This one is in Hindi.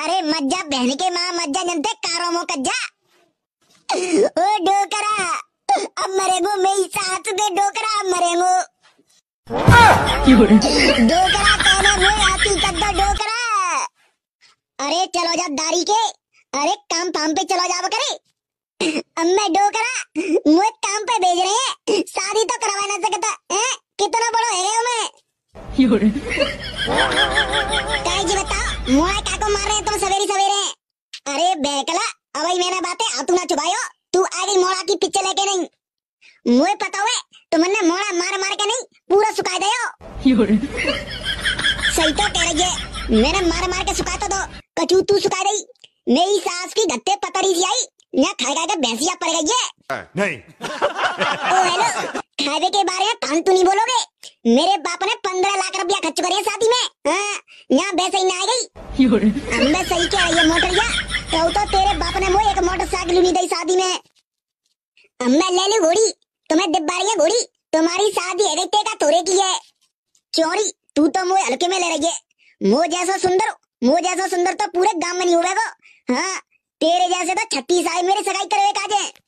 अरे मज्जा बहन के माँ मज्जा जनते कारो मो कज्जा ओ डोकरा अब मरेंगो मेरी सास दे डोकरा अब मरेंगो डोकरा कहने में आती कद्दा डोकरा अरे चलो जा दारी के अरे काम पाम पे चलो जा करे अब मैं डोकरा मुझे काम पे भेज रहे हैं शादी तो कर जी बताओ मुआ मार रहे तुम सवेरे सवेरे अरे बेकला मेरा ना चुबायो तू मोड़ा की पिक्चर लेके नहीं पता हुए तुमने मोड़ा मार मार के नहीं पूरा सुखा सही तो कह रही है मार मार के सुखा तो दो कचू तू सुखा मेरी सास की गत्ते पतरी आई खा खा के पड़ गई है नहीं ओ हेलो खावे के बारे में कान तू नहीं बोलोगे मेरे बाप ने पंद्रह लाख कर चुका है शादी में हाँ, यहाँ वैसे ही ना आ गई मैं हाँ, सही क्या ये मोटर या तो, तो तेरे बाप ने मुझे एक मोटरसाइकिल नहीं दी शादी में मैं ले ली घोड़ी तुम्हें दिब्बा रही है घोड़ी तुम्हारी शादी है का तोरे की है चोरी तू तो मुझे हल्के में ले रही है मो जैसा सुंदर मो जैसा सुंदर तो पूरे गांव में नहीं होगा हाँ तेरे जैसे तो छत्तीस आए मेरे सगाई करे काजे